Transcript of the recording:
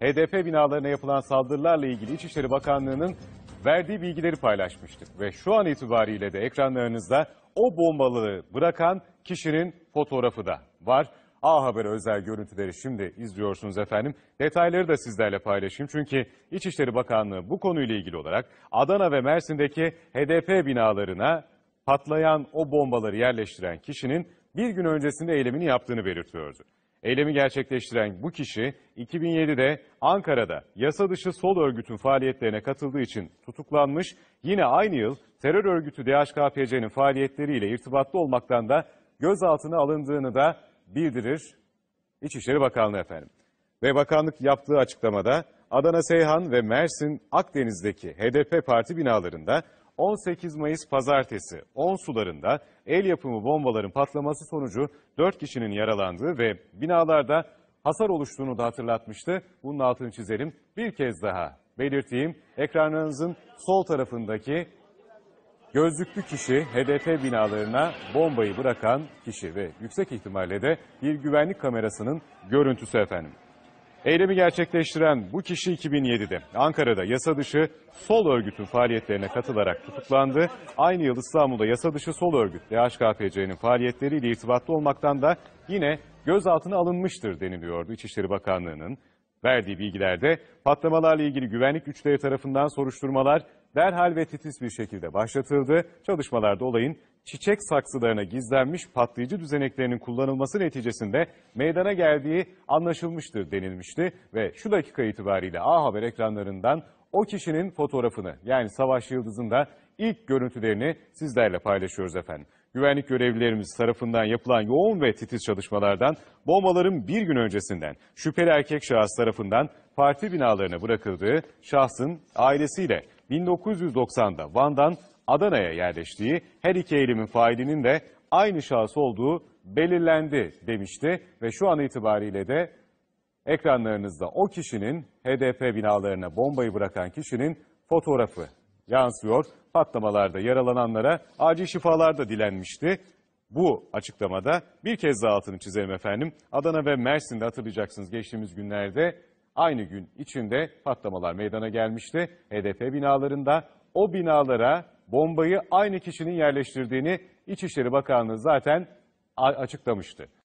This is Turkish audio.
HDP binalarına yapılan saldırılarla ilgili İçişleri Bakanlığı'nın verdiği bilgileri paylaşmıştık. Ve şu an itibariyle de ekranlarınızda o bombalığı bırakan kişinin fotoğrafı da var. A Haber özel görüntüleri şimdi izliyorsunuz efendim. Detayları da sizlerle paylaşayım. Çünkü İçişleri Bakanlığı bu konuyla ilgili olarak Adana ve Mersin'deki HDP binalarına patlayan o bombaları yerleştiren kişinin bir gün öncesinde eylemini yaptığını belirtiyordu. Eylemi gerçekleştiren bu kişi 2007'de Ankara'da yasa dışı sol örgütün faaliyetlerine katıldığı için tutuklanmış. Yine aynı yıl terör örgütü DHKPC'nin faaliyetleriyle irtibatlı olmaktan da gözaltına alındığını da bildirir İçişleri Bakanlığı efendim. Ve bakanlık yaptığı açıklamada Adana Seyhan ve Mersin Akdeniz'deki HDP parti binalarında 18 Mayıs pazartesi 10 sularında el yapımı bombaların patlaması sonucu 4 kişinin yaralandığı ve binalarda hasar oluştuğunu da hatırlatmıştı. Bunun altını çizelim bir kez daha belirteyim. Ekranınızın sol tarafındaki gözlüklü kişi HDP binalarına bombayı bırakan kişi ve yüksek ihtimalle de bir güvenlik kamerasının görüntüsü efendim. Eylemi gerçekleştiren bu kişi 2007'de Ankara'da yasa dışı sol örgütün faaliyetlerine katılarak tutuklandı. Aynı yıl İstanbul'da yasa dışı sol örgüt DHKPC'nin faaliyetleriyle irtibatlı olmaktan da yine gözaltına alınmıştır deniliyordu İçişleri Bakanlığı'nın verdiği bilgilerde patlamalarla ilgili güvenlik güçleri tarafından soruşturmalar derhal ve titiz bir şekilde başlatıldı. Çalışmalarda olayın çiçek saksılarına gizlenmiş patlayıcı düzeneklerinin kullanılması neticesinde meydana geldiği anlaşılmıştır denilmişti ve şu dakika itibariyle A Haber ekranlarından o kişinin fotoğrafını yani Savaş Yıldız'ın da ilk görüntülerini sizlerle paylaşıyoruz efendim. Güvenlik görevlilerimiz tarafından yapılan yoğun ve titiz çalışmalardan bombaların bir gün öncesinden şüpheli erkek şahıs tarafından parti binalarına bırakıldığı şahsın ailesiyle 1990'da Van'dan Adana'ya yerleştiği her iki eylemin failinin de aynı şahıs olduğu belirlendi demişti ve şu an itibariyle de ekranlarınızda o kişinin HDP binalarına bombayı bırakan kişinin fotoğrafı yansıyor. Patlamalarda yaralananlara acil şifalar da dilenmişti. Bu açıklamada bir kez daha altını çizelim efendim. Adana ve Mersin'de hatırlayacaksınız geçtiğimiz günlerde aynı gün içinde patlamalar meydana gelmişti. HDP binalarında o binalara bombayı aynı kişinin yerleştirdiğini İçişleri Bakanlığı zaten açıklamıştı.